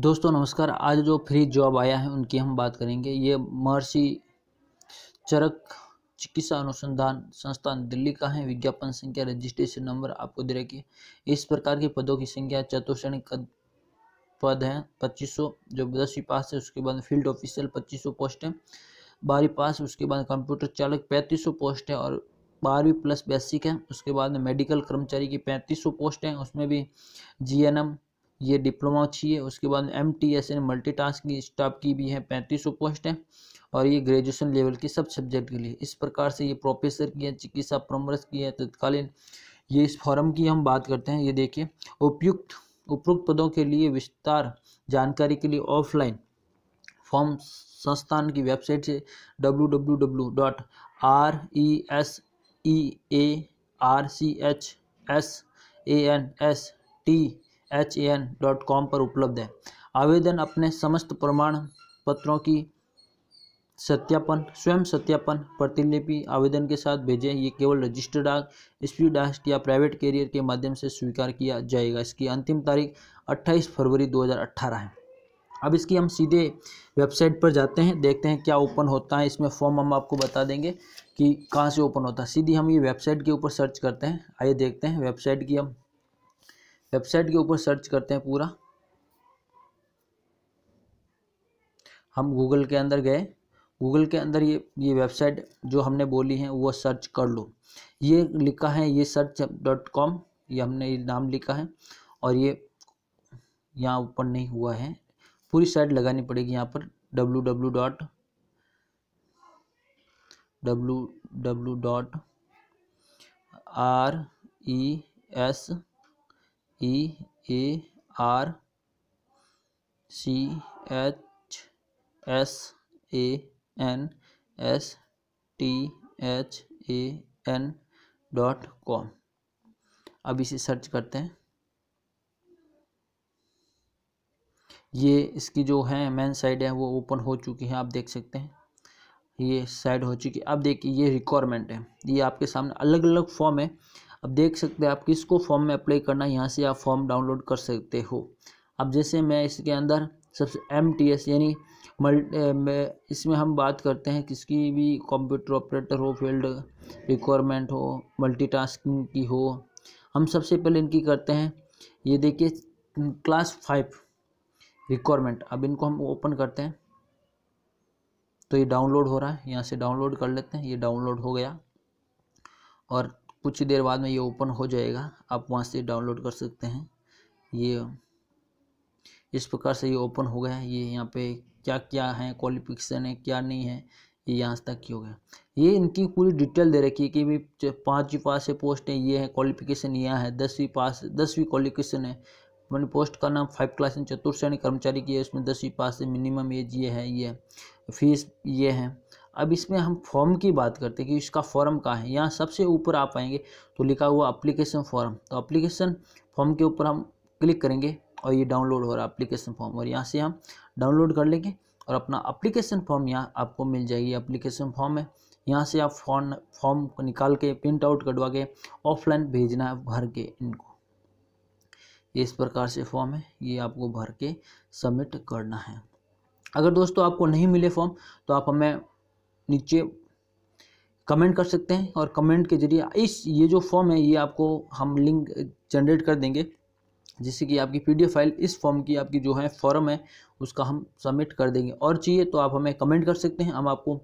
दोस्तों नमस्कार आज जो फ्री जॉब आया है उनकी हम बात करेंगे ये महर्षि चरक चिकित्सा अनुसंधान संस्थान दिल्ली का है विज्ञापन संख्या रजिस्ट्रेशन नंबर आपको दे रखी है इस प्रकार के पदों की संख्या चतुश्रेणी पद हैं सौ जो दसवीं पास है उसके बाद फील्ड ऑफिसर सौ पोस्ट है बारहवीं पास उसके बाद कंप्यूटर चालक सौ पोस्ट है और बारहवीं प्लस बेसिक है उसके बाद मेडिकल कर्मचारी की सौ पोस्ट है उसमें भी एम ये डिप्लोमा है उसके बाद M T S N multi task staff की भी है पैंतीस सौ पोस्ट हैं और ये ग्रेजुएशन लेवल के सब सब्जेक्ट के लिए इस प्रकार से ये प्रोफेसर की है चिकित्सा परमर्श की है तत्कालीन ये इस फॉरम की हम बात करते हैं ये देखिए उपयुक्त उपयुक्त पदों के लिए विस्तार जानकारी के लिए ऑफलाइन फॉर्म संस्थान की वेबसाइट से W W W dot R E S E A R C H S A N S T H A N dot com पर उपलब्ध है आवेदन अपने समस्त प्रमाण पत्रों की सत्यापन स्वयं सत्यापन प्रतिलिपि आवेदन के साथ भेजें ये केवल रजिस्टर्ड डाक स्पीड डास्ट या प्राइवेट कैरियर के माध्यम से स्वीकार किया जाएगा इसकी अंतिम तारीख 28 फरवरी 2018 है अब इसकी हम सीधे वेबसाइट पर जाते हैं देखते हैं क्या ओपन होता है इसमें फॉर्म हम आपको बता देंगे कि कहाँ से ओपन होता है सीधी हम ये वेबसाइट के ऊपर सर्च करते हैं आइए देखते हैं वेबसाइट की हम वेबसाइट के ऊपर सर्च करते हैं पूरा हम गूगल के अंदर गए गूगल के अंदर ये ये वेबसाइट जो हमने बोली है वो सर्च कर लो ये लिखा है ये सर्च डॉट कॉम ये हमने ये नाम लिखा है और ये यहाँ ऊपर नहीं हुआ है पूरी साइट लगानी पड़ेगी यहाँ पर W W dot W W dot R E S E A R C H S A N S T H A N dot com अब इसे सर्च करते हैं ये इसकी जो है मेन साइड है वो ओपन हो चुकी है आप देख सकते हैं ये साइड हो चुकी है अब देखिए ये रिक्वायरमेंट है ये आपके सामने अलग अलग फॉर्म है अब देख सकते हैं आप किसको फॉर्म में अप्लाई करना है यहाँ से आप फॉर्म डाउनलोड कर सकते हो अब जैसे मैं इसके अंदर सबसे एम टी एस यानी इसमें हम बात करते हैं किसकी भी कंप्यूटर ऑपरेटर हो फील्ड रिक्वायरमेंट हो मल्टीटास्किंग की हो हम सबसे पहले इनकी करते हैं ये देखिए क्लास फाइव रिक्वायरमेंट अब इनको हम ओपन करते हैं तो ये डाउनलोड हो रहा है यहाँ से डाउनलोड कर लेते हैं ये डाउनलोड हो गया और कुछ ही देर बाद में ये ओपन हो जाएगा आप वहाँ से डाउनलोड कर सकते हैं ये इस प्रकार से ये ओपन हो गया है ये यहाँ पे क्या क्या है क्वालिफिकेशन है क्या नहीं है ये यहाँ तक की हो गया ये इनकी पूरी डिटेल दे रखी है कि भी पाँचवीं पास से पोस्ट है ये है क्वालिफिकेशन यहाँ है दसवीं पास दसवीं क्वालिफिकेशन है मैंने पोस्ट का नाम फाइव क्लास चतुर्थ श्रेणी कर्मचारी की है उसमें दसवीं पास से मिनिमम एज ये है ये फीस ये है अब इसमें हम फॉर्म की बात करते हैं कि इसका फॉर्म कहाँ है यहाँ सबसे ऊपर आप आएंगे तो लिखा हुआ अप्लीकेशन फॉर्म तो अप्लीकेशन फॉर्म के ऊपर हम क्लिक करेंगे और ये डाउनलोड हो रहा है अप्लीकेशन फॉर्म और यहाँ से हम डाउनलोड कर लेंगे और अपना अप्लीकेशन फॉर्म यहाँ आपको मिल जाएगी अप्लीकेशन फॉर्म है यहाँ से आप फॉर्म फॉर्म निकाल के प्रिंट आउट करवा के ऑफलाइन भेजना है भर के इनको ये इस प्रकार से फॉर्म है ये आपको भर के सबमिट करना है अगर दोस्तों आपको नहीं मिले फॉर्म तो आप हमें नीचे कमेंट कर सकते हैं और कमेंट के जरिए इस ये जो फॉर्म है ये आपको हम लिंक जनरेट कर देंगे जिससे कि आपकी पी फाइल इस फॉर्म की आपकी जो है फॉर्म है उसका हम सबमिट कर देंगे और चाहिए तो आप हमें कमेंट कर सकते हैं हम आपको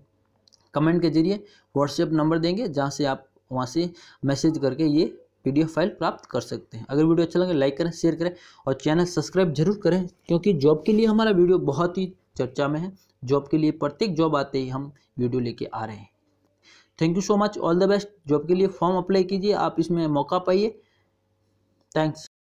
कमेंट के जरिए व्हाट्सएप नंबर देंगे जहाँ से आप वहाँ से मैसेज करके ये पी फाइल प्राप्त कर सकते हैं अगर वीडियो अच्छा लगे लाइक करें शेयर करें और चैनल सब्सक्राइब जरूर करें क्योंकि जॉब के लिए हमारा वीडियो बहुत ही चर्चा में है जॉब के लिए प्रत्येक जॉब आते ही हम वीडियो लेके आ रहे हैं thank you so much all the best job के लिए फॉर्म अप्लाई कीजिए आप इसमें मौका पाइए थैंक्स